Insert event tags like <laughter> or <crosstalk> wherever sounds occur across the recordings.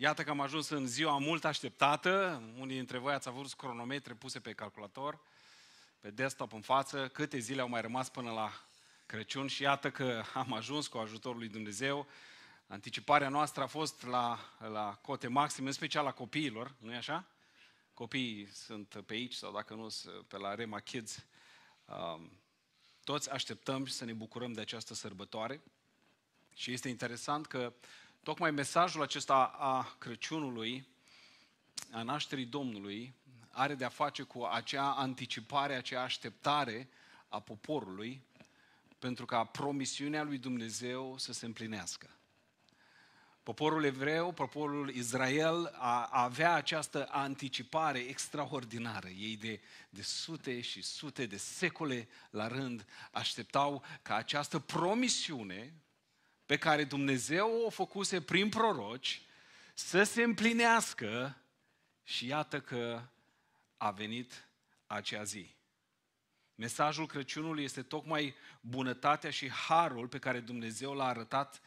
Iată că am ajuns în ziua mult așteptată. Unii dintre voi ați avut cronometre puse pe calculator, pe desktop în față, câte zile au mai rămas până la Crăciun și iată că am ajuns cu ajutorul lui Dumnezeu. Anticiparea noastră a fost la, la cote maxime, în special la copiilor, nu-i așa? Copiii sunt pe aici sau dacă nu, pe la Rema Kids. Um, toți așteptăm și să ne bucurăm de această sărbătoare. Și este interesant că Tocmai mesajul acesta a Crăciunului, a nașterii Domnului, are de-a face cu acea anticipare, acea așteptare a poporului pentru ca promisiunea lui Dumnezeu să se împlinească. Poporul evreu, poporul Israel a, a avea această anticipare extraordinară. Ei de, de sute și sute de secole la rând așteptau ca această promisiune pe care Dumnezeu o făcuse prin proroci să se împlinească și iată că a venit acea zi. Mesajul Crăciunului este tocmai bunătatea și harul pe care Dumnezeu l-a arătat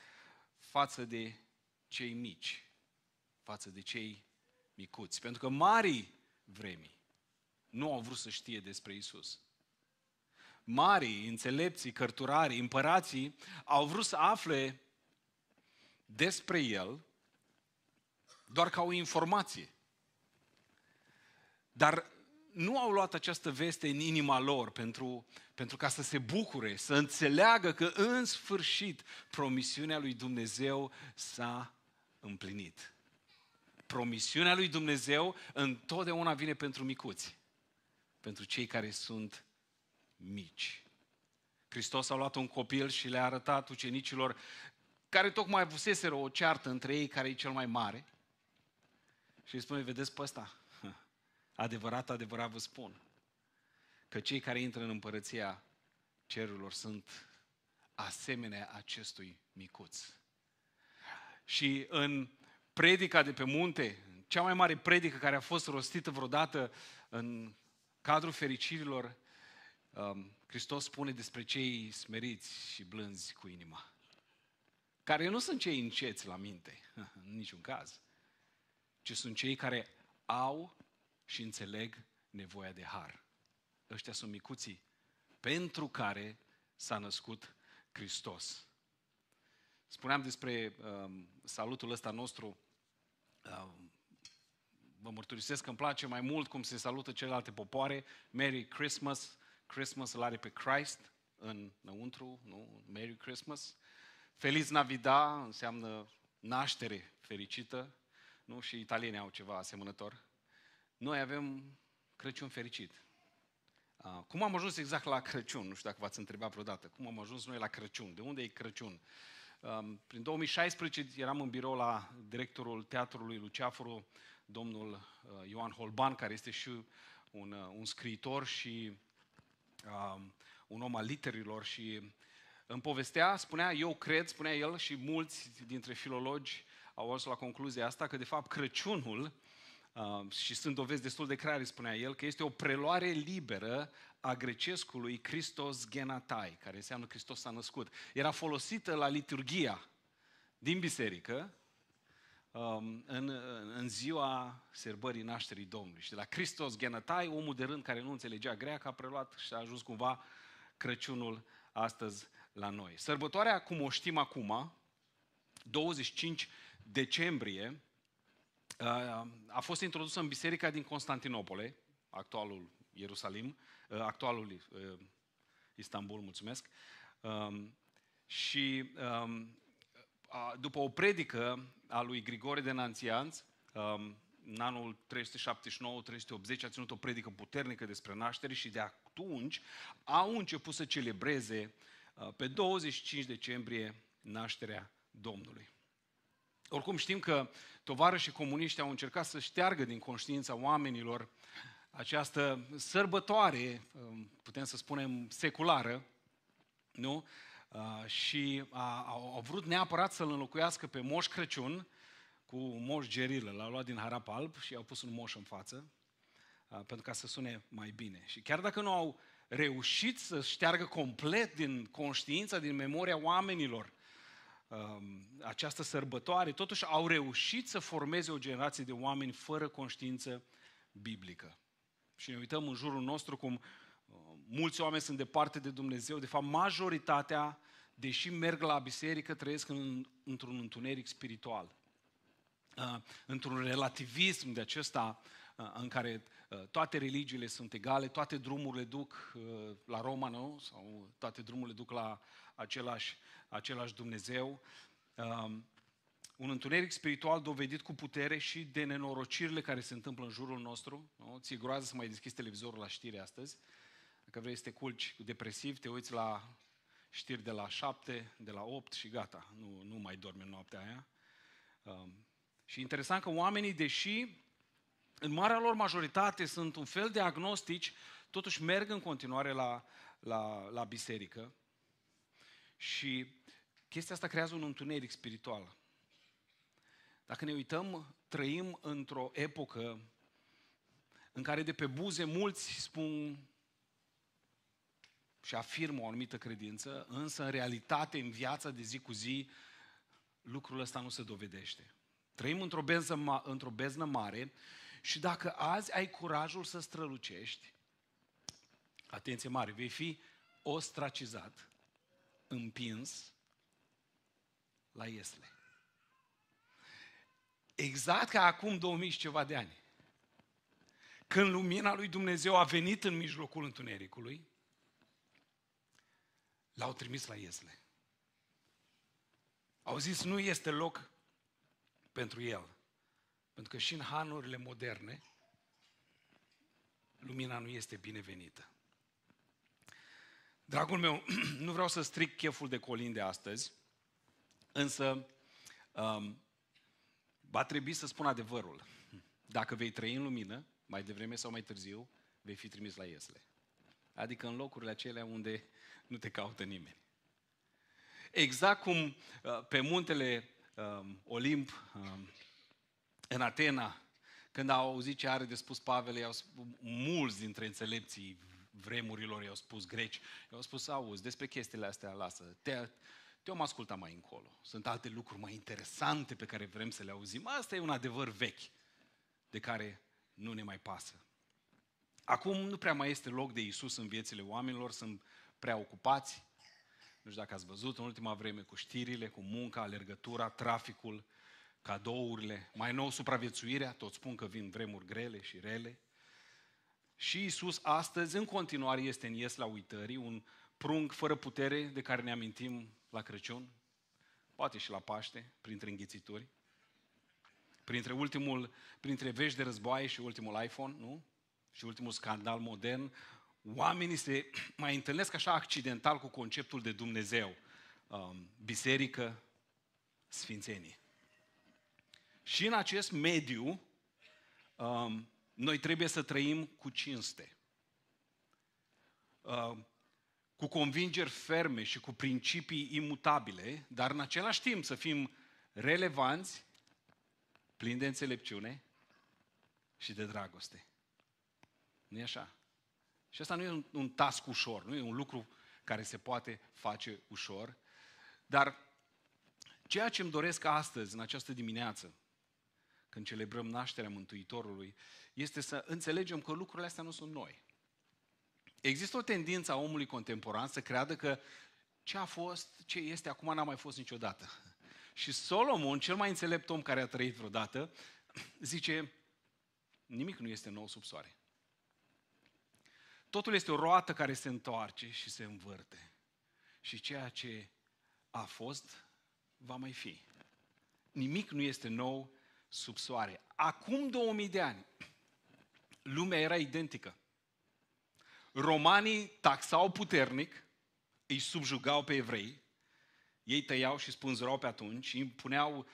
față de cei mici, față de cei micuți. Pentru că marii vremii nu au vrut să știe despre Isus marii, înțelepții, cărturarii, împărații au vrut să afle despre el doar ca o informație. Dar nu au luat această veste în inima lor pentru, pentru ca să se bucure, să înțeleagă că în sfârșit promisiunea lui Dumnezeu s-a împlinit. Promisiunea lui Dumnezeu întotdeauna vine pentru micuți, pentru cei care sunt mici. Hristos a luat un copil și le-a arătat ucenicilor care tocmai avuseseră o ceartă între ei care e cel mai mare și îi spune, vedeți pe ăsta? <laughs> Adevărat, adevărat vă spun că cei care intră în împărăția cerurilor sunt asemenea acestui micuț. Și în predica de pe munte, cea mai mare predică care a fost rostită vreodată în cadrul fericirilor, Um, Hristos spune despre cei smeriți și blânzi cu inima, care nu sunt cei înceți la minte, <laughs> în niciun caz, ci sunt cei care au și înțeleg nevoia de har. Ăștia sunt micuții pentru care s-a născut Hristos. Spuneam despre um, salutul ăsta nostru. Um, vă mărturisesc că îmi place mai mult cum se salută celelalte popoare. Merry Christmas, Christmas îl are pe Christ înăuntru, nu? Merry Christmas. Feliz Navida înseamnă naștere fericită, nu? Și italienii au ceva asemănător. Noi avem Crăciun fericit. Cum am ajuns exact la Crăciun? Nu știu dacă v-ați întrebat vreodată. Cum am ajuns noi la Crăciun? De unde e Crăciun? Prin 2016 eram în birou la directorul teatrului Luceafru, domnul uh, Ioan Holban, care este și un, uh, un scriitor și um, un om al literilor și îmi povestea, spunea, eu cred, spunea el și mulți dintre filologi au ajuns la concluzia asta că de fapt Crăciunul, um, și sunt dovezi destul de clare, spunea el, că este o preluare liberă a grecescului Christos Genatai, care înseamnă Hristos s-a născut. Era folosită la liturgia din biserică, Um, în, în ziua sărbării nașterii Domnului. Și de la Hristos Ghenatai, omul de rând care nu înțelegea greacă, a preluat și a ajuns cumva Crăciunul astăzi la noi. Sărbătoarea, cum o știm acum, 25 decembrie, uh, a fost introdusă în biserica din Constantinopole, actualul Ierusalim, uh, actualul uh, Istanbul, mulțumesc, um, și um, după o predică a lui Grigore de Nanțianț, um, în anul 379-380 a ținut o predică puternică despre naștere și de atunci au început să celebreze uh, pe 25 decembrie nașterea Domnului. Oricum știm că tovarășii comuniști au încercat să șteargă din conștiința oamenilor această sărbătoare, um, putem să spunem, seculară, nu? Uh, și a, uh, au, au vrut neapărat să-l înlocuiască pe Moș Crăciun cu Moș Gerilă. L-au luat din harap alb și au pus un moș în față uh, pentru ca să sune mai bine. Și chiar dacă nu au reușit să șteargă complet din conștiința, din memoria oamenilor um, această sărbătoare, totuși au reușit să formeze o generație de oameni fără conștiință biblică. Și ne uităm în jurul nostru cum mulți oameni sunt departe de Dumnezeu, de fapt majoritatea, deși merg la biserică, trăiesc în, într-un întuneric spiritual. Uh, într-un relativism de acesta uh, în care uh, toate religiile sunt egale, toate drumurile duc uh, la Roma, nu? Sau toate drumurile duc la același, același Dumnezeu. Um, un întuneric spiritual dovedit cu putere și de nenorocirile care se întâmplă în jurul nostru. Nu? Ți-e groază să mai deschizi televizorul la știri astăzi. Uh, dacă vrei să te culci depresiv, te uiți la știri de la 7, de la 8 și gata, nu, nu mai dormi în noaptea aia. Um, și interesant că oamenii, deși în marea lor majoritate sunt un fel de agnostici, totuși merg în continuare la, la, la biserică. Și chestia asta creează un întuneric spiritual. Dacă ne uităm, trăim într-o epocă în care de pe buze mulți spun și afirmă o anumită credință, însă în realitate, în viața de zi cu zi, lucrul ăsta nu se dovedește. Trăim într-o beznă, într beznă mare și dacă azi ai curajul să strălucești, atenție mare, vei fi ostracizat, împins la Iesle. Exact ca acum 2000 și ceva de ani. Când lumina lui Dumnezeu a venit în mijlocul întunericului, L-au trimis la Iesle. Au zis, nu este loc pentru el. Pentru că și în hanurile moderne, lumina nu este binevenită. Dragul meu, <clears throat> nu vreau să stric cheful de colin de astăzi, însă um, va trebui să spun adevărul. Dacă vei trăi în lumină, mai devreme sau mai târziu, vei fi trimis la Iesle. Adică în locurile acelea unde nu te caută nimeni. Exact cum uh, pe muntele um, Olimp, um, în Atena, când au auzit ce are de spus Pavel, i-au spus, mulți dintre înțelepții vremurilor i-au spus greci, i-au spus, auzi, despre chestiile astea lasă, te, te am ascultat mai încolo. Sunt alte lucruri mai interesante pe care vrem să le auzim. Asta e un adevăr vechi de care nu ne mai pasă. Acum nu prea mai este loc de Isus în viețile oamenilor, sunt prea ocupați. Nu știu dacă ați văzut în ultima vreme cu știrile, cu munca, alergătura, traficul, cadourile, mai nou supraviețuirea, toți spun că vin vremuri grele și rele. Și Isus astăzi în continuare este în ies la uitării, un prung fără putere de care ne amintim la Crăciun, poate și la Paște, printre înghițituri, printre, ultimul, printre vești de războaie și ultimul iPhone, nu? Și ultimul scandal modern, oamenii se <clears throat> mai întâlnesc așa accidental cu conceptul de Dumnezeu, um, biserică, sfințenie. Și în acest mediu, um, noi trebuie să trăim cu cinste, um, cu convingeri ferme și cu principii imutabile, dar în același timp să fim relevanți, plini de înțelepciune și de dragoste. nu e așa? Și asta nu e un, un task ușor, nu e un lucru care se poate face ușor, dar ceea ce îmi doresc astăzi, în această dimineață, când celebrăm nașterea Mântuitorului, este să înțelegem că lucrurile astea nu sunt noi. Există o tendință a omului contemporan să creadă că ce a fost, ce este acum, n-a mai fost niciodată. Și Solomon, cel mai înțelept om care a trăit vreodată, zice, nimic nu este nou sub soare. Totul este o roată care se întoarce și se învârte. Și ceea ce a fost, va mai fi. Nimic nu este nou sub soare. Acum 2000 de ani, lumea era identică. Romanii taxau puternic, îi subjugau pe evrei, ei tăiau și spânzurau pe atunci, puneau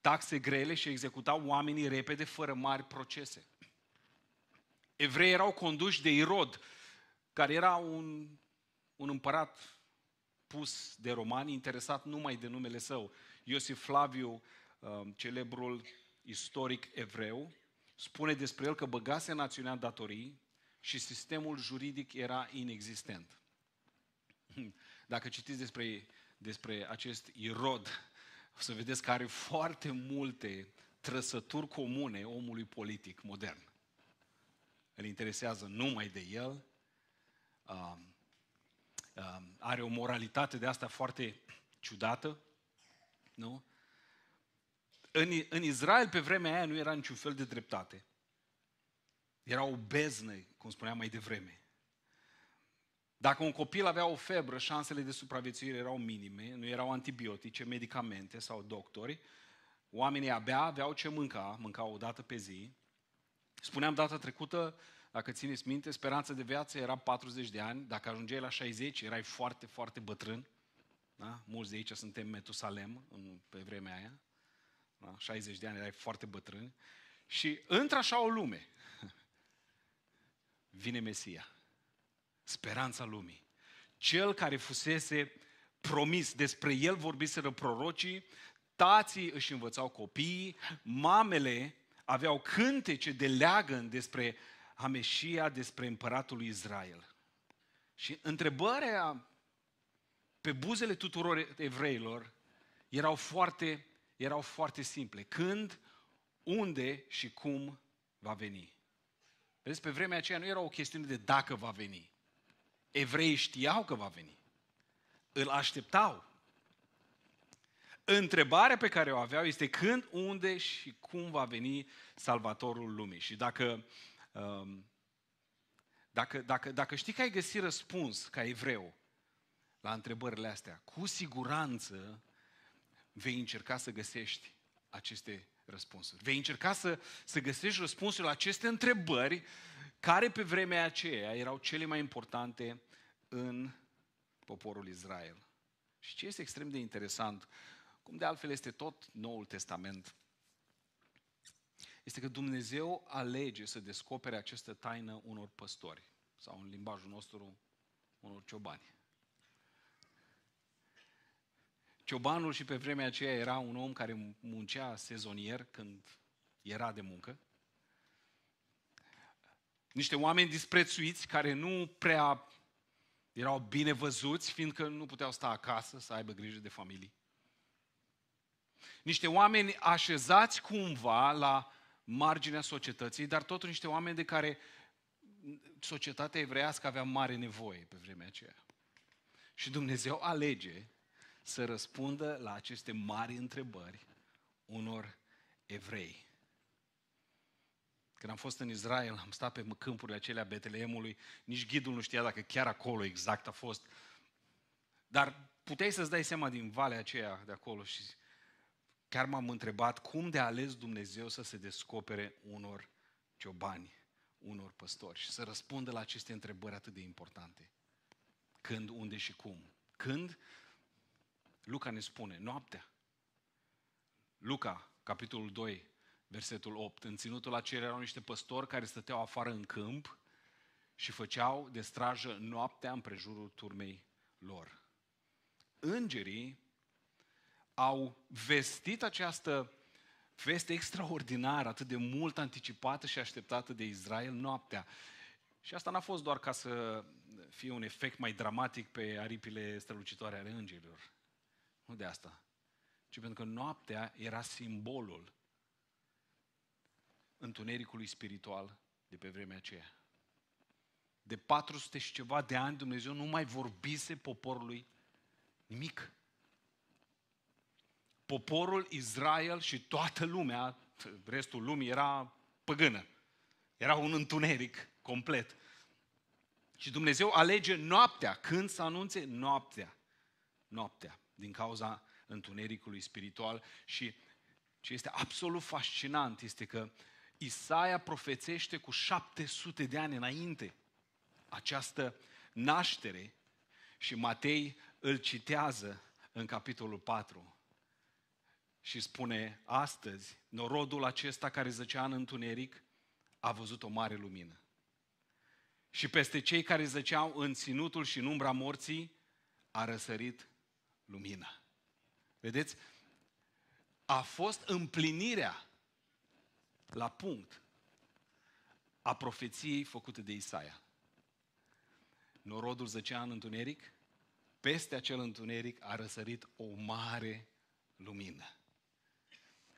taxe grele și executau oamenii repede, fără mari procese. Evrei erau conduși de Irod, care era un, un împărat pus de romani, interesat numai de numele său. Iosif Flaviu, uh, celebrul istoric evreu, spune despre el că băgase națiunea datorii și sistemul juridic era inexistent. <laughs> Dacă citiți despre, despre acest Irod, o să vedeți că are foarte multe trăsături comune omului politic modern. Îl interesează numai de el, Um, um, are o moralitate de asta foarte ciudată, nu? În, în Israel, pe vremea aia, nu era niciun fel de dreptate. Era o beznă, cum spuneam mai devreme. Dacă un copil avea o febră, șansele de supraviețuire erau minime, nu erau antibiotice, medicamente sau doctori. Oamenii abia aveau ce mânca, mâncau o dată pe zi. Spuneam data trecută, uh, dacă țineți minte, speranța de viață era 40 de ani, dacă ajungeai la 60, erai foarte, foarte bătrân. Da? Mulți de aici suntem Metusalem în, pe vremea aia. Da? 60 de ani, erai foarte bătrân. Și într așa o lume, <laughs> vine Mesia. Speranța lumii. Cel care fusese promis, despre el vorbiseră prorocii, tații își învățau copiii, mamele aveau cântece de leagăn despre Hameșia despre împăratul lui Israel. Și întrebarea pe buzele tuturor evreilor erau foarte, erau foarte simple. Când, unde și cum va veni? Vedeți, pe vremea aceea nu era o chestiune de dacă va veni. Evreii știau că va veni. Îl așteptau. Întrebarea pe care o aveau este când, unde și cum va veni Salvatorul lumii. Și dacă dacă, dacă, dacă știi că ai găsit răspuns ca evreu la întrebările astea, cu siguranță vei încerca să găsești aceste răspunsuri. Vei încerca să, să găsești răspunsul la aceste întrebări care pe vremea aceea erau cele mai importante în poporul Israel. Și ce este extrem de interesant, cum de altfel este tot Noul Testament, este că Dumnezeu alege să descopere această taină unor păstori sau în limbajul nostru unor ciobani. Ciobanul și pe vremea aceea era un om care muncea sezonier când era de muncă. Niște oameni disprețuiți care nu prea erau bine văzuți, fiindcă nu puteau sta acasă să aibă grijă de familie. Niște oameni așezați cumva la marginea societății, dar totuși niște oameni de care societatea evreiască avea mare nevoie pe vremea aceea. Și Dumnezeu alege să răspundă la aceste mari întrebări unor evrei. Când am fost în Israel, am stat pe câmpurile acelea Betleemului, nici ghidul nu știa dacă chiar acolo exact a fost. Dar puteai să-ți dai seama din valea aceea de acolo și Chiar m-am întrebat cum de a ales Dumnezeu să se descopere unor ciobani, unor păstori și să răspundă la aceste întrebări atât de importante. Când, unde și cum. Când? Luca ne spune, noaptea. Luca, capitolul 2, versetul 8. În ținutul acelui erau niște păstori care stăteau afară în câmp și făceau de strajă noaptea împrejurul turmei lor. Îngerii au vestit această veste extraordinară, atât de mult anticipată și așteptată de Israel noaptea. Și asta n-a fost doar ca să fie un efect mai dramatic pe aripile strălucitoare ale îngerilor. Nu de asta. Ci pentru că noaptea era simbolul întunericului spiritual de pe vremea aceea. De 400 și ceva de ani Dumnezeu nu mai vorbise poporului nimic poporul Israel și toată lumea, restul lumii era păgână. Era un întuneric complet. Și Dumnezeu alege noaptea, când să anunțe noaptea. Noaptea, din cauza întunericului spiritual și ce este absolut fascinant este că Isaia profețește cu 700 de ani înainte această naștere și Matei îl citează în capitolul 4 și spune astăzi, norodul acesta care zăcea în întuneric a văzut o mare lumină. Și peste cei care zăceau în ținutul și în umbra morții a răsărit lumina. Vedeți? A fost împlinirea la punct a profeției făcute de Isaia. Norodul zăcea în întuneric, peste acel întuneric a răsărit o mare lumină.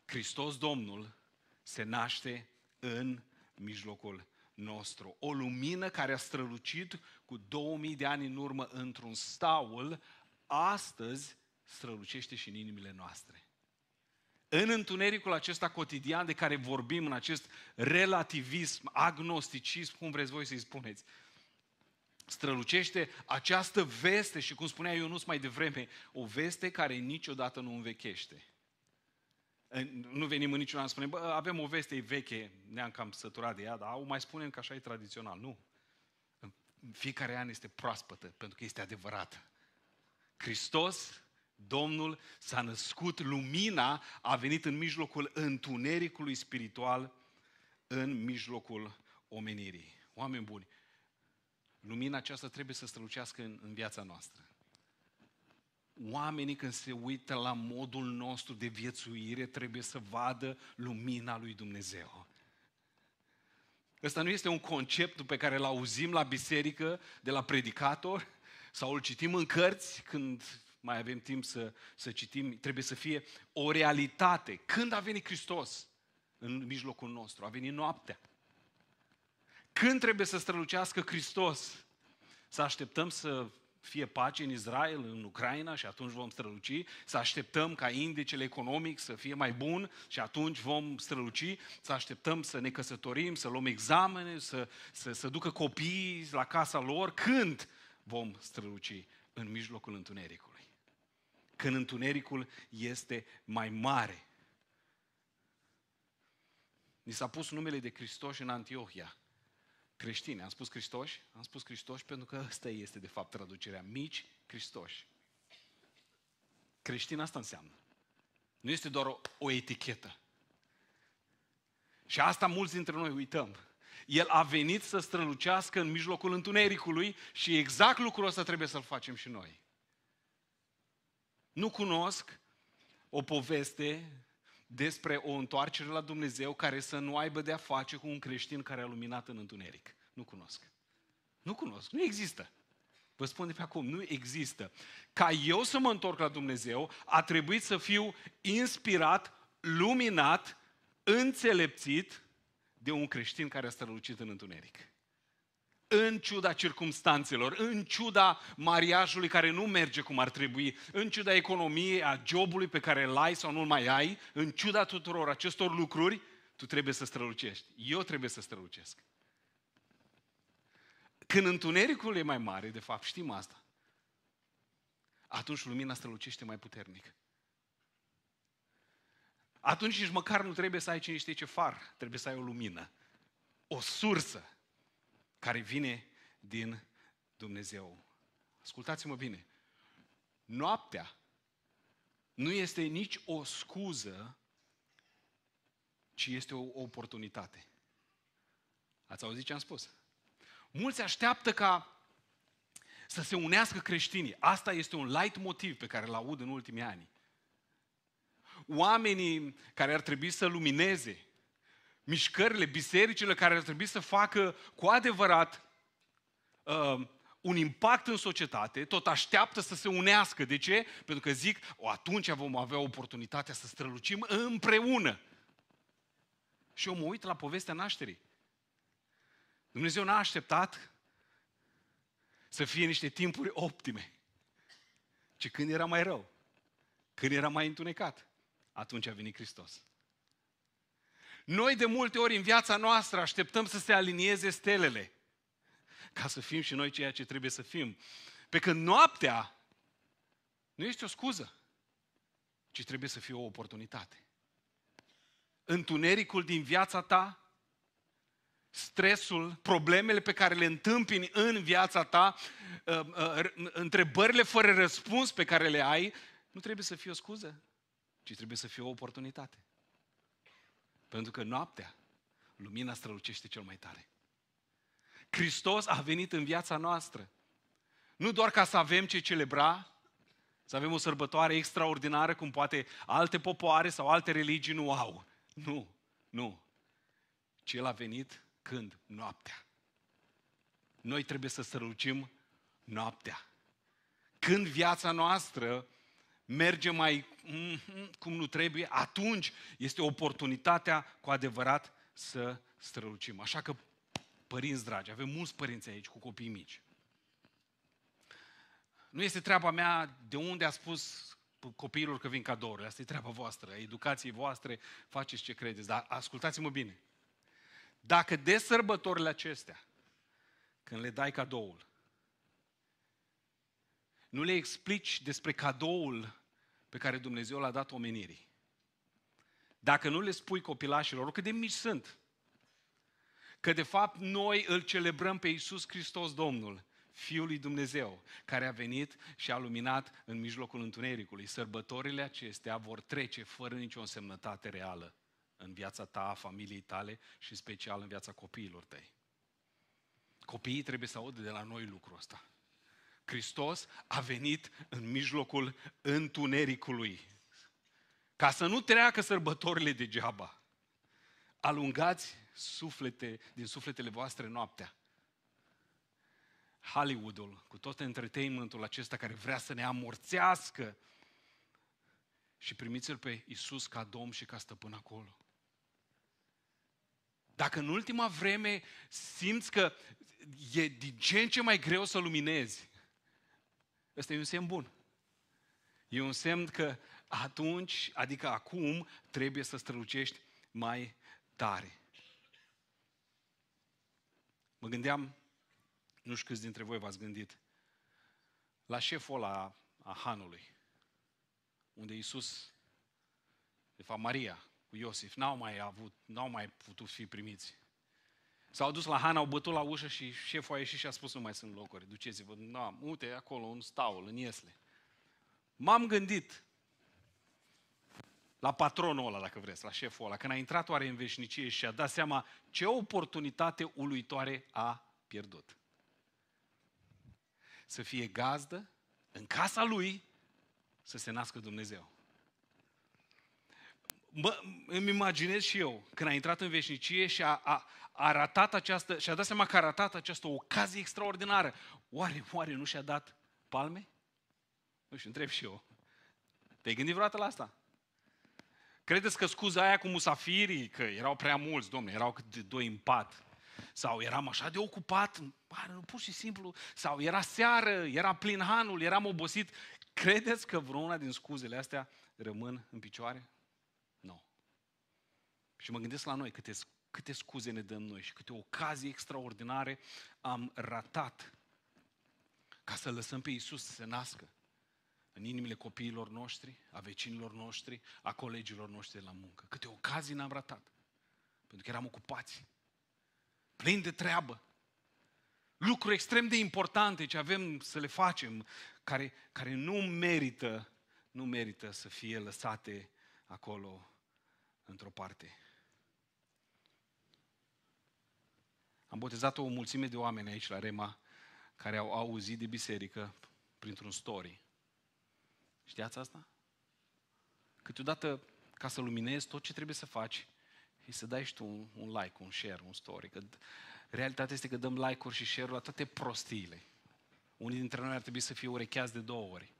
Hristos Domnul se naște în mijlocul nostru. O lumină care a strălucit cu 2000 de ani în urmă într-un staul, astăzi strălucește și în inimile noastre. În întunericul acesta cotidian de care vorbim, în acest relativism, agnosticism, cum vreți voi să-i spuneți, strălucește această veste și, cum spunea Ionus mai devreme, o veste care niciodată nu învechește nu venim în niciun să spunem, bă, avem o veste veche, ne-am cam săturat de ea, dar o mai spunem că așa e tradițional. Nu. În fiecare an este proaspătă, pentru că este adevărată. Hristos, Domnul, s-a născut, lumina a venit în mijlocul întunericului spiritual, în mijlocul omenirii. Oameni buni, lumina aceasta trebuie să strălucească în, în viața noastră oamenii când se uită la modul nostru de viețuire trebuie să vadă lumina lui Dumnezeu. Ăsta nu este un concept pe care îl auzim la biserică, de la predicator, sau îl citim în cărți când mai avem timp să, să citim. Trebuie să fie o realitate. Când a venit Hristos în mijlocul nostru? A venit noaptea. Când trebuie să strălucească Hristos? Să așteptăm să fie pace în Israel, în Ucraina și atunci vom străluci, să așteptăm ca indicele economic să fie mai bun și atunci vom străluci, să așteptăm să ne căsătorim, să luăm examene, să, să, să ducă copiii la casa lor, când vom străluci în mijlocul întunericului. Când întunericul este mai mare. Ni s-a pus numele de Hristos în Antiohia creștini. Am spus Hristoși? Am spus Hristoși pentru că ăsta este de fapt traducerea. Mici Hristoși. Creștin asta înseamnă. Nu este doar o, o etichetă. Și asta mulți dintre noi uităm. El a venit să strălucească în mijlocul întunericului și exact lucrul ăsta trebuie să-l facem și noi. Nu cunosc o poveste despre o întoarcere la Dumnezeu care să nu aibă de-a face cu un creștin care a luminat în întuneric. Nu cunosc. Nu cunosc, nu există. Vă spun de pe acum, nu există. Ca eu să mă întorc la Dumnezeu, a trebuit să fiu inspirat, luminat, înțelepțit de un creștin care a strălucit în întuneric în ciuda circumstanțelor, în ciuda mariajului care nu merge cum ar trebui, în ciuda economiei, a jobului pe care îl ai sau nu-l mai ai, în ciuda tuturor acestor lucruri, tu trebuie să strălucești. Eu trebuie să strălucesc. Când întunericul e mai mare, de fapt știm asta, atunci lumina strălucește mai puternic. Atunci nici măcar nu trebuie să ai niște ce far, trebuie să ai o lumină, o sursă care vine din Dumnezeu. Ascultați-mă bine. Noaptea nu este nici o scuză, ci este o oportunitate. Ați auzit ce am spus? Mulți așteaptă ca să se unească creștinii. Asta este un light motiv pe care l aud în ultimii ani. Oamenii care ar trebui să lumineze mișcările, bisericile care ar trebui să facă cu adevărat uh, un impact în societate, tot așteaptă să se unească. De ce? Pentru că zic, o, atunci vom avea oportunitatea să strălucim împreună. Și eu mă uit la povestea nașterii. Dumnezeu n-a așteptat să fie niște timpuri optime, ci când era mai rău, când era mai întunecat, atunci a venit Hristos. Noi de multe ori în viața noastră așteptăm să se alinieze stelele ca să fim și noi ceea ce trebuie să fim. Pe când noaptea nu este o scuză, ci trebuie să fie o oportunitate. Întunericul din viața ta, stresul, problemele pe care le întâmpini în viața ta, ă, ă, întrebările fără răspuns pe care le ai, nu trebuie să fie o scuză, ci trebuie să fie o oportunitate. Pentru că noaptea lumina strălucește cel mai tare. Hristos a venit în viața noastră. Nu doar ca să avem ce celebra, să avem o sărbătoare extraordinară, cum poate alte popoare sau alte religii nu au. Nu, nu. Ci El a venit când? Noaptea. Noi trebuie să strălucim noaptea. Când viața noastră merge mai mm-hmm, cum nu trebuie, atunci este oportunitatea cu adevărat să strălucim. Așa că, părinți dragi, avem mulți părinți aici cu copii mici. Nu este treaba mea de unde a spus copiilor că vin cadourile. Asta e treaba voastră, educației voastre, faceți ce credeți. Dar ascultați-mă bine. Dacă de sărbătorile acestea, când le dai cadoul, nu le explici despre cadoul pe care Dumnezeu l-a dat omenirii. Dacă nu le spui copilașilor, cât de mici sunt, că de fapt noi îl celebrăm pe Iisus Hristos Domnul, Fiul lui Dumnezeu, care a venit și a luminat în mijlocul întunericului. Sărbătorile acestea vor trece fără nicio însemnătate reală în viața ta, a familiei tale și în special în viața copiilor tăi. Copiii trebuie să audă de la noi lucrul ăsta. Hristos a venit în mijlocul întunericului. Ca să nu treacă sărbătorile degeaba. Alungați suflete, din sufletele voastre noaptea. Hollywoodul, cu tot entertainmentul acesta care vrea să ne amorțească și primiți-L pe Iisus ca Domn și ca Stăpân acolo. Dacă în ultima vreme simți că e din ce în ce mai greu să luminezi, Ăsta e un semn bun. E un semn că atunci, adică acum, trebuie să strălucești mai tare. Mă gândeam, nu știu câți dintre voi v-ați gândit, la șeful ăla a Hanului, unde Iisus, de fapt Maria, cu Iosif, n-au mai avut, n-au mai putut fi primiți. S-au dus la Han, au bătut la ușă și șeful a ieșit și a spus, nu mai sunt locuri, duceți-vă. Nu, am, uite, acolo, un staul, în Iesle. M-am gândit la patronul ăla, dacă vreți, la șeful ăla, când a intrat oare în veșnicie și a dat seama ce oportunitate uluitoare a pierdut. Să fie gazdă, în casa lui, să se nască Dumnezeu. Bă, îmi imaginez și eu, când a intrat în veșnicie și a, a, a ratat această, și-a dat seama că a ratat această ocazie extraordinară. Oare, oare nu și-a dat palme? Nu știu, întreb și eu. Te-ai gândit vreodată la asta? Credeți că scuza aia cu musafirii, că erau prea mulți, domne, erau cât de doi în pat, sau eram așa de ocupat, pur și simplu, sau era seară, era plin hanul, eram obosit. Credeți că vreuna din scuzele astea rămân în picioare? Nu. Și mă gândesc la noi câte câte scuze ne dăm noi și câte ocazii extraordinare am ratat ca să lăsăm pe Iisus să se nască în inimile copiilor noștri, a vecinilor noștri, a colegilor noștri de la muncă. Câte ocazii n-am ratat, pentru că eram ocupați, plini de treabă, lucruri extrem de importante ce avem să le facem, care, care nu merită, nu merită să fie lăsate acolo într-o parte. Am botezat o mulțime de oameni aici la Rema care au auzit de biserică printr-un story. Știați asta? Câteodată, ca să luminezi, tot ce trebuie să faci e să dai și tu un, un like, un share, un story. Că realitatea este că dăm like-uri și share-uri la toate prostiile. Unii dintre noi ar trebui să fie urecheați de două ori.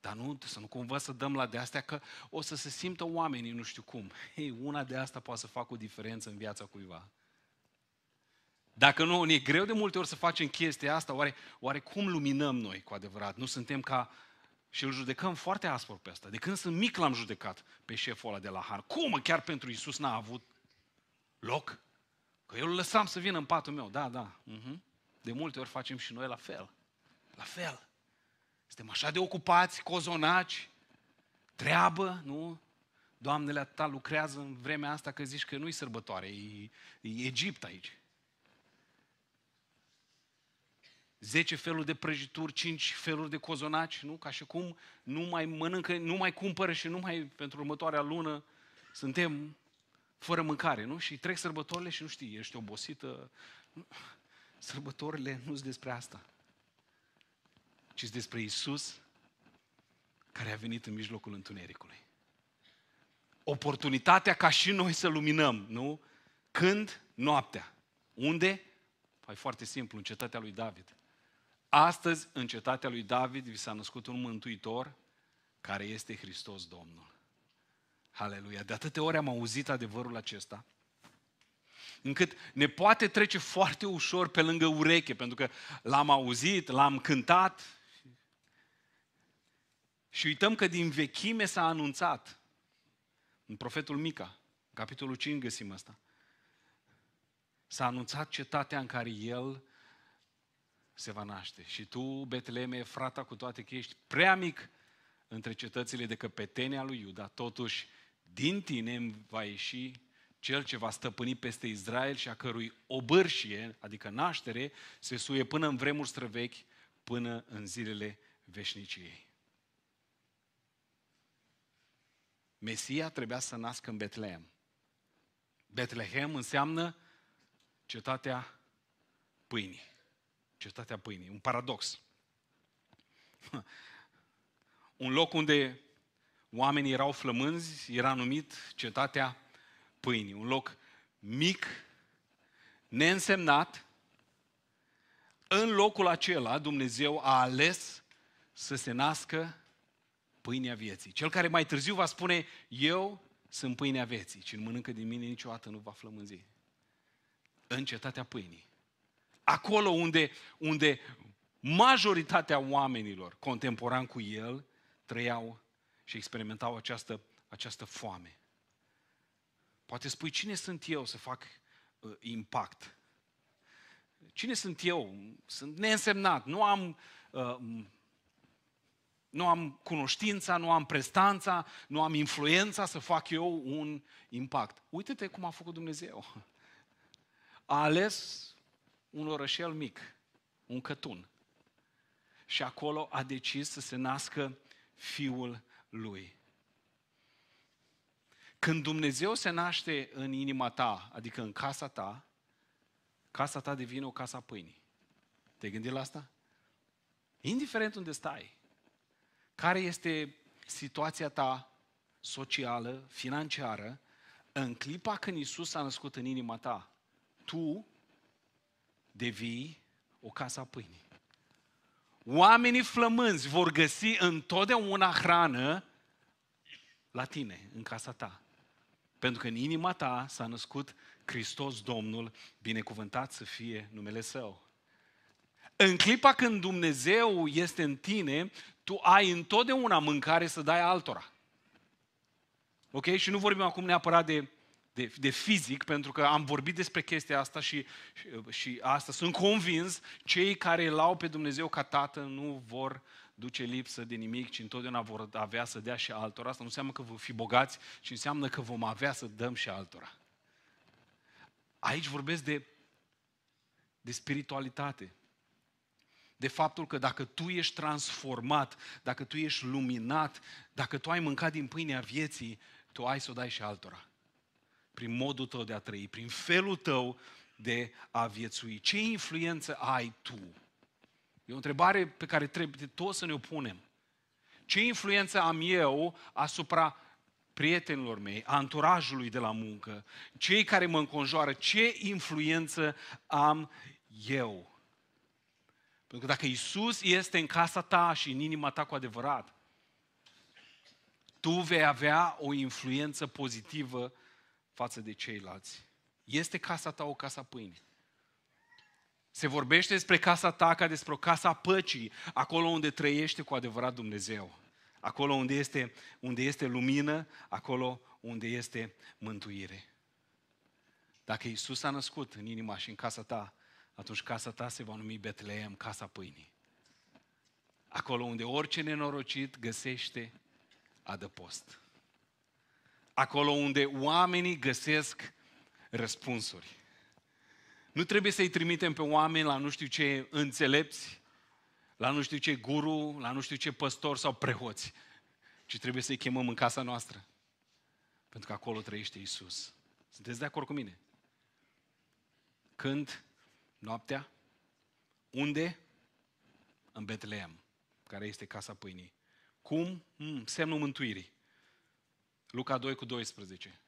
Dar nu, să nu cumva să dăm la de astea că o să se simtă oamenii nu știu cum. Ei, una de asta poate să facă o diferență în viața cuiva. Dacă nu, ne e greu de multe ori să facem chestia asta, oare, oare cum luminăm noi cu adevărat? Nu suntem ca... Și îl judecăm foarte aspru pe asta. De când sunt mic l-am judecat pe șeful ăla de la Han. Cum? Chiar pentru Isus n-a avut loc? Că eu îl lăsam să vină în patul meu. Da, da. Uh-huh. De multe ori facem și noi la fel. La fel. Suntem așa de ocupați, cozonaci, treabă, nu? Doamnele ta lucrează în vremea asta că zici că nu-i sărbătoare, e, e Egipt aici. 10 feluri de prăjituri, 5 feluri de cozonaci, nu? Ca și cum nu mai mănâncă, nu mai cumpără și nu mai pentru următoarea lună suntem fără mâncare, nu? Și trec sărbătorile și nu știi, ești obosită. Sărbătorile nu sunt despre asta, ci sunt despre Isus care a venit în mijlocul întunericului. Oportunitatea ca și noi să luminăm, nu? Când? Noaptea. Unde? Păi foarte simplu, în cetatea lui David. Astăzi, în cetatea lui David, vi s-a născut un mântuitor care este Hristos Domnul. Haleluia! De atâtea ori am auzit adevărul acesta, încât ne poate trece foarte ușor pe lângă ureche, pentru că l-am auzit, l-am cântat și uităm că din vechime s-a anunțat. În profetul Mica, capitolul 5 găsim asta. S-a anunțat cetatea în care el se va naște. Și tu, Betleme, frata cu toate că ești prea mic între cetățile de căpetenia lui Iuda, totuși din tine va ieși cel ce va stăpâni peste Israel și a cărui obârșie, adică naștere, se suie până în vremuri străvechi, până în zilele veșniciei. Mesia trebuia să nască în Betlehem. Betlehem înseamnă cetatea pâinii cetatea pâinii. Un paradox. <laughs> Un loc unde oamenii erau flămânzi era numit cetatea pâinii. Un loc mic, neînsemnat. În locul acela Dumnezeu a ales să se nască pâinea vieții. Cel care mai târziu va spune, eu sunt pâinea vieții. Cine mănâncă din mine niciodată nu va flămânzi. În cetatea pâinii acolo unde, unde majoritatea oamenilor contemporan cu el trăiau și experimentau această, această foame. Poate spui, cine sunt eu să fac uh, impact? Cine sunt eu? Sunt neînsemnat, nu am, uh, nu am cunoștința, nu am prestanța, nu am influența să fac eu un impact. Uite-te cum a făcut Dumnezeu. A ales un orășel mic, un cătun. Și acolo a decis să se nască fiul lui. Când Dumnezeu se naște în inima ta, adică în casa ta, casa ta devine o casa pâinii. Te-ai gândit la asta? Indiferent unde stai, care este situația ta socială, financiară, în clipa când Isus s-a născut în inima ta, tu devii o casă a pâinii. Oamenii flămânzi vor găsi întotdeauna hrană la tine, în casa ta. Pentru că în inima ta s-a născut Hristos Domnul, binecuvântat să fie numele Său. În clipa când Dumnezeu este în tine, tu ai întotdeauna mâncare să dai altora. Ok? Și nu vorbim acum neapărat de de, de fizic, pentru că am vorbit despre chestia asta și, și, și asta sunt convins, cei care îl au pe Dumnezeu ca tată nu vor duce lipsă de nimic, ci întotdeauna vor avea să dea și altora. Asta nu înseamnă că vom fi bogați, ci înseamnă că vom avea să dăm și altora. Aici vorbesc de, de spiritualitate. De faptul că dacă tu ești transformat, dacă tu ești luminat, dacă tu ai mâncat din pâinea vieții, tu ai să o dai și altora prin modul tău de a trăi, prin felul tău de a viețui. Ce influență ai tu? E o întrebare pe care trebuie toți să ne o punem. Ce influență am eu asupra prietenilor mei, a anturajului de la muncă, cei care mă înconjoară, ce influență am eu? Pentru că dacă Isus este în casa ta și în inima ta cu adevărat, tu vei avea o influență pozitivă față de ceilalți. Este casa ta o casa pâinii. Se vorbește despre casa ta ca despre o casa păcii, acolo unde trăiește cu adevărat Dumnezeu. Acolo unde este, unde este lumină, acolo unde este mântuire. Dacă Isus a născut în inima și în casa ta, atunci casa ta se va numi Betleem, casa pâinii. Acolo unde orice nenorocit găsește adăpost acolo unde oamenii găsesc răspunsuri. Nu trebuie să-i trimitem pe oameni la nu știu ce înțelepți, la nu știu ce guru, la nu știu ce păstor sau prehoți, ci trebuie să-i chemăm în casa noastră. Pentru că acolo trăiește Isus. Sunteți de acord cu mine? Când? Noaptea? Unde? În Betleem, care este casa pâinii. Cum? Hmm, semnul mântuirii. Luca 2 cu 12.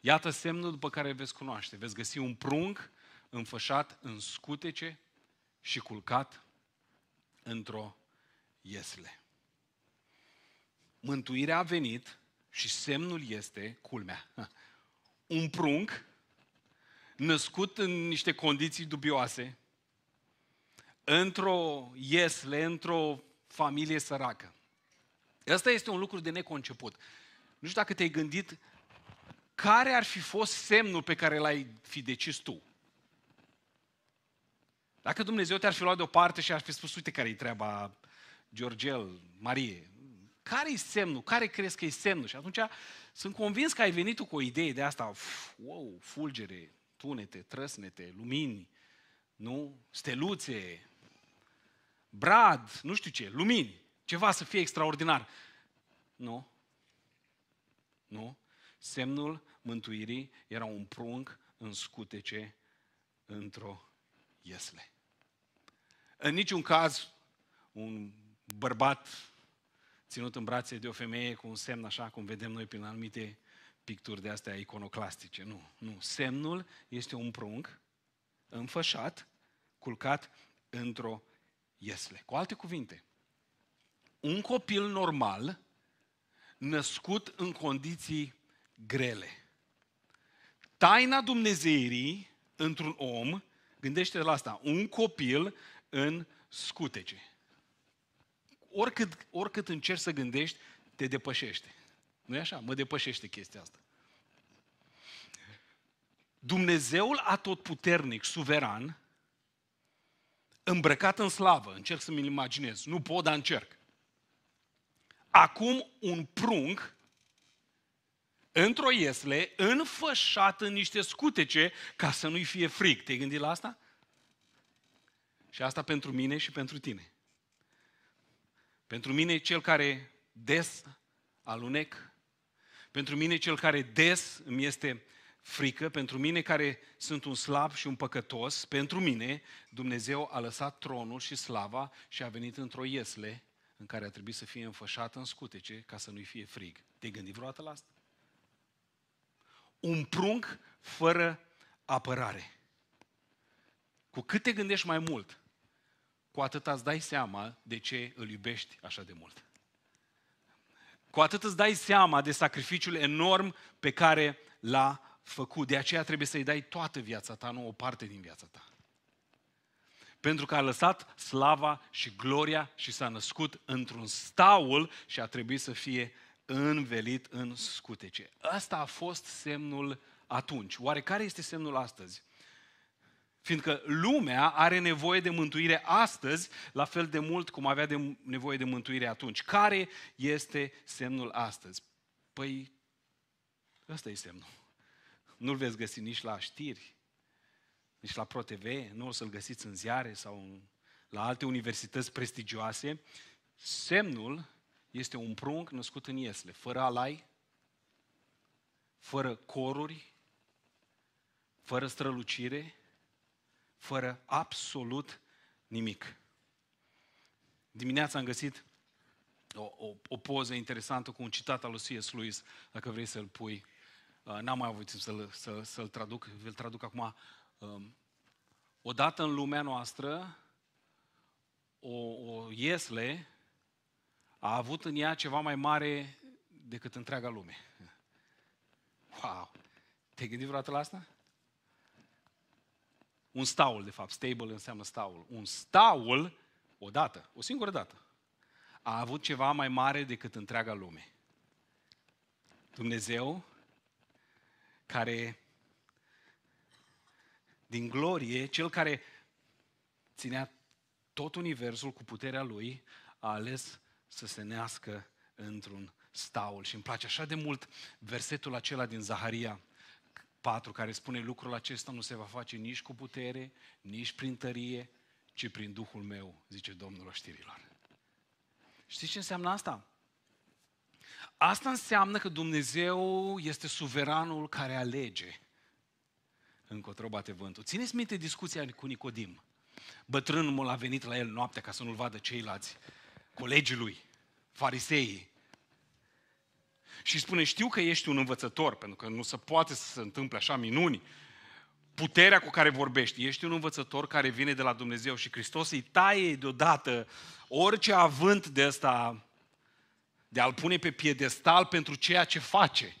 Iată semnul după care veți cunoaște. Veți găsi un prunc înfășat în scutece și culcat într-o iesle. Mântuirea a venit și semnul este culmea. <laughs> Un prunc născut în niște condiții dubioase, într-o iesle, într-o familie săracă. Asta este un lucru de neconceput. Nu știu dacă te-ai gândit care ar fi fost semnul pe care l-ai fi decis tu. Dacă Dumnezeu te-ar fi luat deoparte și ar fi spus, uite care-i treaba Georgel, Marie, care-i semnul? Care crezi că e semnul? Și atunci sunt convins că ai venit tu cu o idee de asta, wow, fulgere, tunete, trăsnete, lumini, nu? Steluțe, brad, nu știu ce, lumini, ceva să fie extraordinar. Nu? Nu? Semnul mântuirii era un prunc în scutece într-o iesle. În niciun caz un bărbat ținut în brațe de o femeie cu un semn așa cum vedem noi prin anumite picturi de astea iconoclastice. Nu, nu. Semnul este un prunc înfășat, culcat într-o iesle. Cu alte cuvinte, un copil normal născut în condiții grele. Taina Dumnezeirii într-un om, gândește la asta, un copil în scutece. Oricât, oricât încerci să gândești, te depășește. nu e așa? Mă depășește chestia asta. Dumnezeul atotputernic, suveran, îmbrăcat în slavă, încerc să-mi imaginez, nu pot, dar încerc, acum un prunc într-o iesle, înfășat în niște scutece ca să nu-i fie fric. Te-ai gândit la asta? Și asta pentru mine și pentru tine. Pentru mine cel care des alunec, pentru mine cel care des îmi este frică, pentru mine care sunt un slab și un păcătos, pentru mine Dumnezeu a lăsat tronul și slava și a venit într-o iesle în care a trebuit să fie înfășată în scutece ca să nu-i fie frig. Te-ai gândit vreodată la asta? Un prunc fără apărare. Cu cât te gândești mai mult, cu atât îți dai seama de ce îl iubești așa de mult. Cu atât îți dai seama de sacrificiul enorm pe care l-a făcut. De aceea trebuie să-i dai toată viața ta, nu o parte din viața ta pentru că a lăsat slava și gloria și s-a născut într-un staul și a trebuit să fie învelit în scutece. Asta a fost semnul atunci. Oare care este semnul astăzi? Fiindcă lumea are nevoie de mântuire astăzi, la fel de mult cum avea de nevoie de mântuire atunci. Care este semnul astăzi? Păi, ăsta e semnul. Nu-l veți găsi nici la știri, nici deci la ProTV, nu o să-l găsiți în ziare sau în, la alte universități prestigioase. Semnul este un prunc născut în Iesle, fără alai, fără coruri, fără strălucire, fără absolut nimic. Dimineața am găsit o, o, o poză interesantă cu un citat al lui C.S. Lewis, dacă vrei să-l pui. Uh, n-am mai avut timp să-l, să, să l traduc, îl traduc acum. Um, odată în lumea noastră, o, o iesle a avut în ea ceva mai mare decât întreaga lume. Wow! Te-ai gândit vreodată la asta? Un staul, de fapt. Stable înseamnă staul. Un staul, o dată, o singură dată, a avut ceva mai mare decât întreaga lume. Dumnezeu, care din glorie, cel care ținea tot universul cu puterea lui, a ales să se nească într-un staul. Și îmi place așa de mult versetul acela din Zaharia 4, care spune lucrul acesta nu se va face nici cu putere, nici prin tărie, ci prin Duhul meu, zice Domnul oștirilor. Știți ce înseamnă asta? Asta înseamnă că Dumnezeu este suveranul care alege încotro bate vântul. Țineți minte discuția cu Nicodim. Bătrânul a venit la el noaptea ca să nu-l vadă ceilalți, colegii lui, fariseii. Și spune, știu că ești un învățător, pentru că nu se poate să se întâmple așa minuni, puterea cu care vorbești. Ești un învățător care vine de la Dumnezeu și Hristos îi taie deodată orice avânt de ăsta de a-l pune pe piedestal pentru ceea ce face.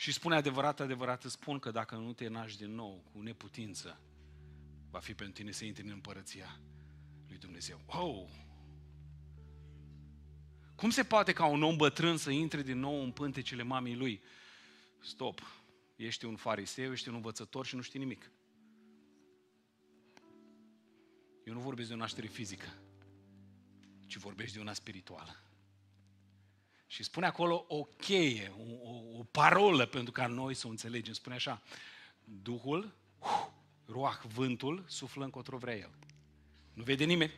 Și spune adevărat, adevărat, îți spun că dacă nu te naști din nou cu neputință, va fi pentru tine să intri în împărăția lui Dumnezeu. Wow! Cum se poate ca un om bătrân să intre din nou în pântecele mamei lui? Stop! Ești un fariseu, ești un învățător și nu știi nimic. Eu nu vorbesc de o naștere fizică, ci vorbesc de una spirituală. Și spune acolo o cheie, o, o, o parolă pentru ca noi să o înțelegem. Spune așa, Duhul, uh, vântul, suflă încotro vrea el. Nu vede nimeni.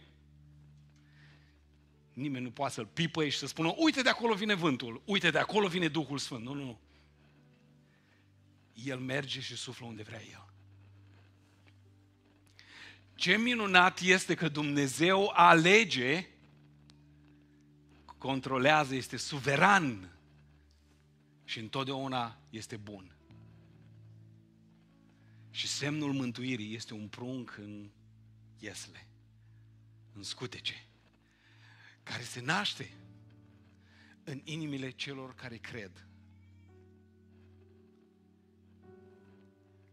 Nimeni nu poate să-l pipăie și să spună, uite de acolo vine vântul, uite de acolo vine Duhul Sfânt. Nu, nu, nu. El merge și suflă unde vrea El. Ce minunat este că Dumnezeu alege controlează, este suveran și întotdeauna este bun. Și semnul mântuirii este un prunc în iesle, în scutece, care se naște în inimile celor care cred.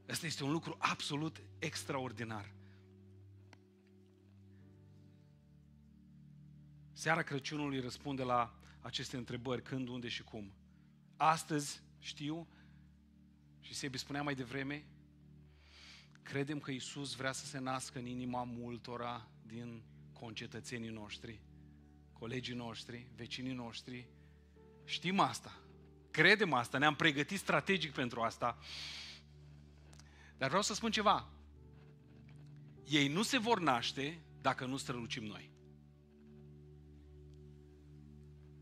Asta este un lucru absolut extraordinar. Seara Crăciunului răspunde la aceste întrebări, când, unde și cum. Astăzi știu, și Sebi spunea mai devreme, credem că Isus vrea să se nască în inima multora din concetățenii noștri, colegii noștri, vecinii noștri. Știm asta, credem asta, ne-am pregătit strategic pentru asta. Dar vreau să spun ceva. Ei nu se vor naște dacă nu strălucim noi.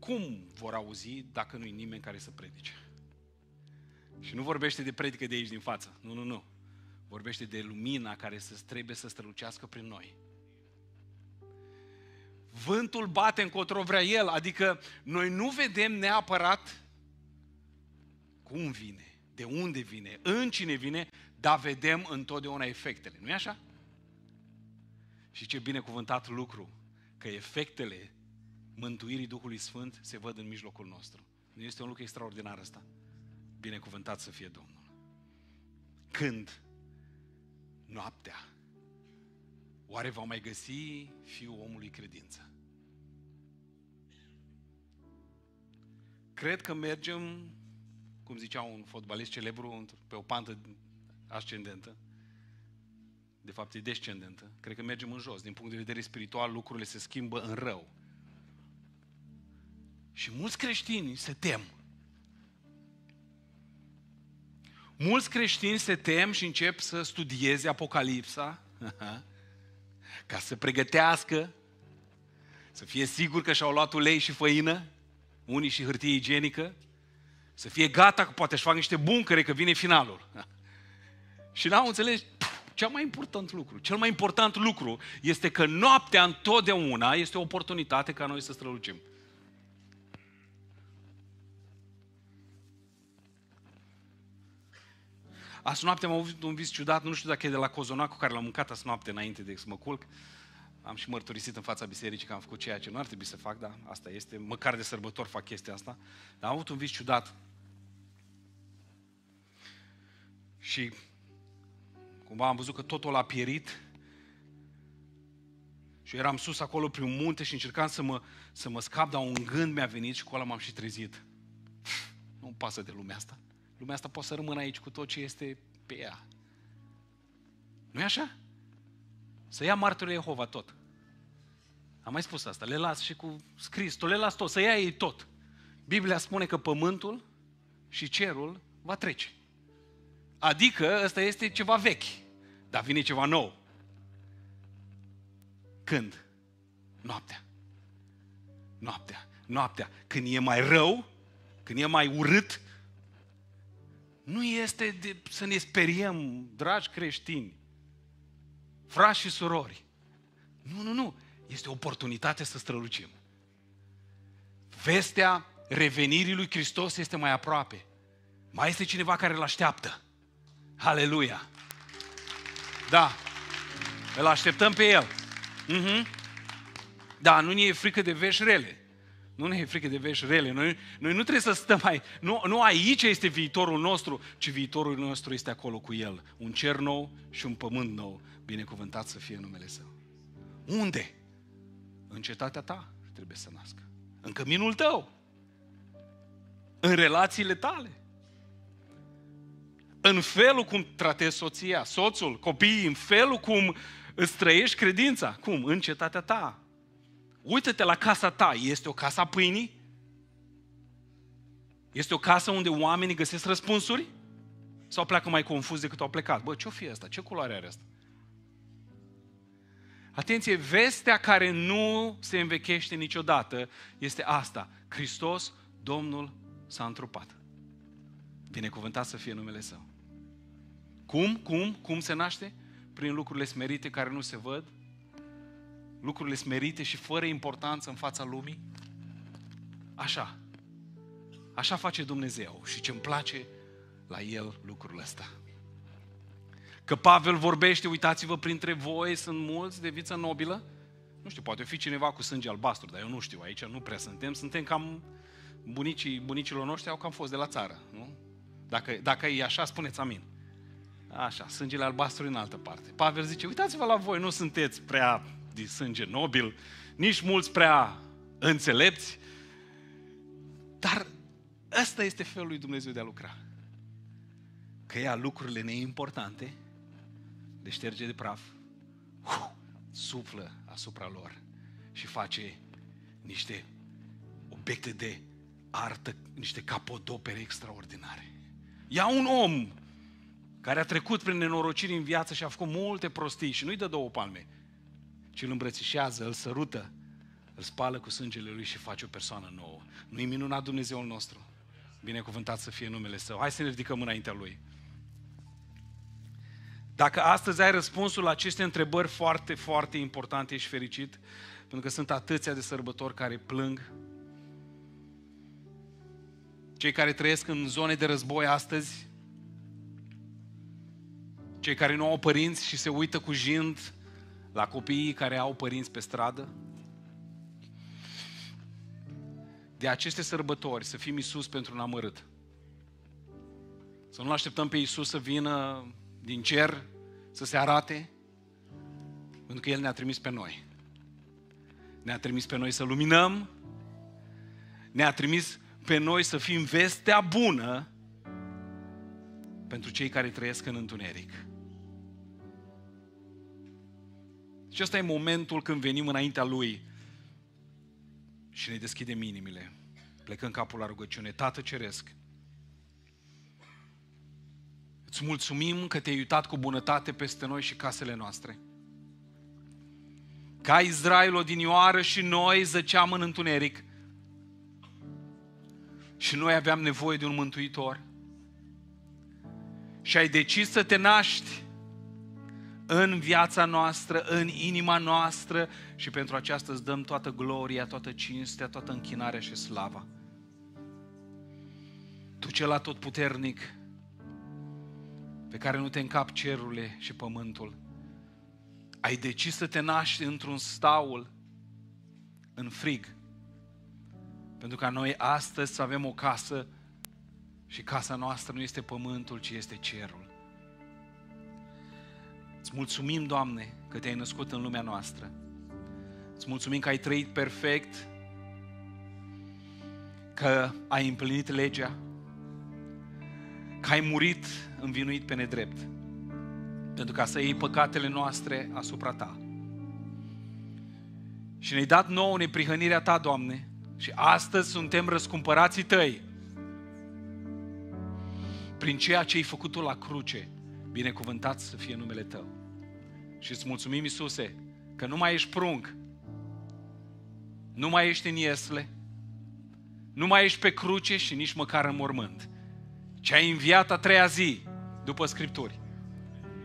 cum vor auzi dacă nu-i nimeni care să predice? Și nu vorbește de predică de aici din față, nu, nu, nu. Vorbește de lumina care să trebuie să strălucească prin noi. Vântul bate încotro vrea el, adică noi nu vedem neapărat cum vine, de unde vine, în cine vine, dar vedem întotdeauna efectele, nu-i așa? Și ce binecuvântat lucru, că efectele mântuirii Duhului Sfânt se văd în mijlocul nostru. Nu este un lucru extraordinar ăsta. Binecuvântat să fie Domnul. Când? Noaptea. Oare va mai găsi fiul omului credință? Cred că mergem, cum zicea un fotbalist celebru, pe o pantă ascendentă. De fapt, e descendentă. Cred că mergem în jos. Din punct de vedere spiritual, lucrurile se schimbă în rău. Și mulți creștini se tem. Mulți creștini se tem și încep să studieze Apocalipsa <laughs> ca să se pregătească, să fie sigur că și-au luat ulei și făină, unii și hârtie igienică, să fie gata, că poate își fac niște buncăre, că vine finalul. <laughs> și n-au înțeles cel mai important lucru. Cel mai important lucru este că noaptea întotdeauna este o oportunitate ca noi să strălucim. Azi noapte am avut un vis ciudat, nu știu dacă e de la cozonac cu care l-am mâncat azi noapte înainte de să mă culc. Am și mărturisit în fața bisericii că am făcut ceea ce nu ar trebui să fac, dar asta este, măcar de sărbători fac chestia asta. Dar am avut un vis ciudat. Și cumva am văzut că totul a pierit și eu eram sus acolo prin munte și încercam să mă, să mă scap, dar un gând mi-a venit și cu ăla m-am și trezit. Nu-mi pasă de lumea asta. Lumea asta poate să rămână aici cu tot ce este pe ea. nu e așa? Să ia martorii Jehova tot. Am mai spus asta, le las și cu scris, le las tot, să ia ei tot. Biblia spune că pământul și cerul va trece. Adică ăsta este ceva vechi, dar vine ceva nou. Când? Noaptea. Noaptea. Noaptea. Când e mai rău, când e mai urât, nu este de, să ne speriem, dragi creștini, frați și surori. Nu, nu, nu. Este o oportunitate să strălucim. Vestea revenirii lui Hristos este mai aproape. Mai este cineva care îl așteaptă. Aleluia! Da, îl așteptăm pe el. Uh-huh. Da, nu ne e frică de vești rele. Nu ne e frică de vești rele. Noi, noi nu trebuie să stăm mai... Nu, nu aici este viitorul nostru, ci viitorul nostru este acolo cu El. Un cer nou și un pământ nou. Binecuvântat să fie numele Său. Unde? În cetatea ta trebuie să nască. În căminul tău. În relațiile tale. În felul cum tratezi soția, soțul, copiii, în felul cum îți trăiești credința. Cum? În cetatea ta Uită-te la casa ta. Este o casa a pâinii? Este o casă unde oamenii găsesc răspunsuri? Sau pleacă mai confuz decât au plecat? Bă, ce-o fi asta? Ce culoare are asta? Atenție, vestea care nu se învechește niciodată este asta. Hristos, Domnul, s-a întrupat. Binecuvântat să fie numele Său. Cum? Cum? Cum se naște? Prin lucrurile smerite care nu se văd, lucrurile smerite și fără importanță în fața lumii? Așa. Așa face Dumnezeu și ce-mi place la El lucrul ăsta. Că Pavel vorbește, uitați-vă, printre voi sunt mulți de viță nobilă. Nu știu, poate fi cineva cu sânge albastru, dar eu nu știu, aici nu prea suntem. Suntem cam, bunicii, bunicilor noștri au cam fost de la țară, nu? Dacă, dacă e așa, spuneți amin. Așa, sângele albastru în altă parte. Pavel zice, uitați-vă la voi, nu sunteți prea de sânge nobil, nici mulți prea înțelepți, dar ăsta este felul lui Dumnezeu de a lucra. Că ia lucrurile neimportante, le șterge de praf, suflă asupra lor și face niște obiecte de artă, niște capodopere extraordinare. Ia un om care a trecut prin nenorociri în viață și a făcut multe prostii și nu-i dă două palme, și îl îmbrățișează, îl sărută, îl spală cu sângele lui și face o persoană nouă. Nu-i minunat Dumnezeul nostru? Binecuvântat să fie numele Său. Hai să ne ridicăm înaintea Lui. Dacă astăzi ai răspunsul la aceste întrebări foarte, foarte importante, ești fericit, pentru că sunt atâția de sărbători care plâng. Cei care trăiesc în zone de război astăzi, cei care nu au părinți și se uită cu jind la copiii care au părinți pe stradă, de aceste sărbători să fim Isus pentru un amărât. Să nu așteptăm pe Isus să vină din cer, să se arate, pentru că El ne-a trimis pe noi. Ne-a trimis pe noi să luminăm, ne-a trimis pe noi să fim vestea bună pentru cei care trăiesc în întuneric. Și ăsta e momentul când venim înaintea Lui și ne deschidem inimile. Plecăm capul la rugăciune. Tată Ceresc, îți mulțumim că te-ai uitat cu bunătate peste noi și casele noastre. Ca Israel odinioară și noi zăceam în întuneric și noi aveam nevoie de un mântuitor. Și ai decis să te naști în viața noastră, în inima noastră și pentru aceasta îți dăm toată gloria, toată cinstea, toată închinarea și slava. Tu cel atotputernic, pe care nu te încap cerurile și pământul, ai decis să te naști într-un staul, în frig, pentru ca noi astăzi să avem o casă și casa noastră nu este pământul, ci este cerul. Îți mulțumim, Doamne, că te-ai născut în lumea noastră. Îți mulțumim că ai trăit perfect, că ai împlinit legea, că ai murit învinuit pe nedrept, pentru ca să iei păcatele noastre asupra Ta. Și ne-ai dat nouă neprihănirea Ta, Doamne, și astăzi suntem răscumpărații Tăi prin ceea ce ai făcut tu la cruce, binecuvântat să fie numele Tău. Și îți mulțumim, Iisuse, că nu mai ești prunc, nu mai ești în iesle, nu mai ești pe cruce și nici măcar în mormânt, ci ai înviat a treia zi după Scripturi.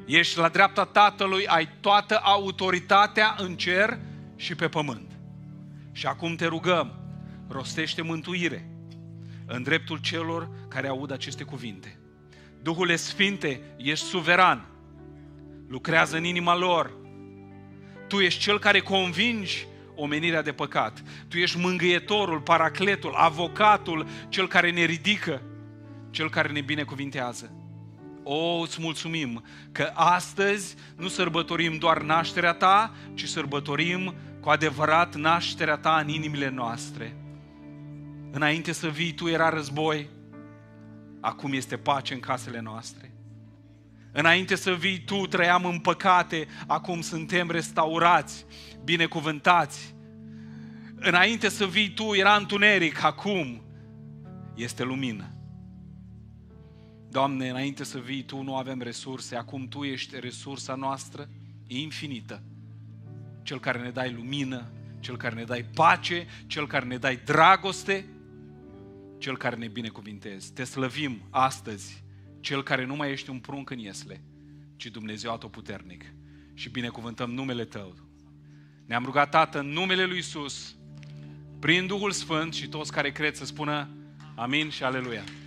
Ești la dreapta Tatălui, ai toată autoritatea în cer și pe pământ. Și acum te rugăm, rostește mântuire în dreptul celor care aud aceste cuvinte. Duhul Sfinte, ești suveran lucrează în inima lor. Tu ești cel care convingi omenirea de păcat. Tu ești mângâietorul, paracletul, avocatul, cel care ne ridică, cel care ne binecuvintează. O, îți mulțumim că astăzi nu sărbătorim doar nașterea ta, ci sărbătorim cu adevărat nașterea ta în inimile noastre. Înainte să vii, tu era război, acum este pace în casele noastre. Înainte să vii tu, trăiam în păcate, acum suntem restaurați, binecuvântați. Înainte să vii tu, era întuneric, acum este lumină. Doamne, înainte să vii tu, nu avem resurse, acum tu ești resursa noastră infinită. Cel care ne dai lumină, cel care ne dai pace, cel care ne dai dragoste, cel care ne binecuvintezi. Te slăvim astăzi cel care nu mai ești un prunc în iesle, ci Dumnezeu atoputernic. Și binecuvântăm numele Tău. Ne-am rugat, Tată, în numele Lui Isus, prin Duhul Sfânt și toți care cred să spună Amin și Aleluia.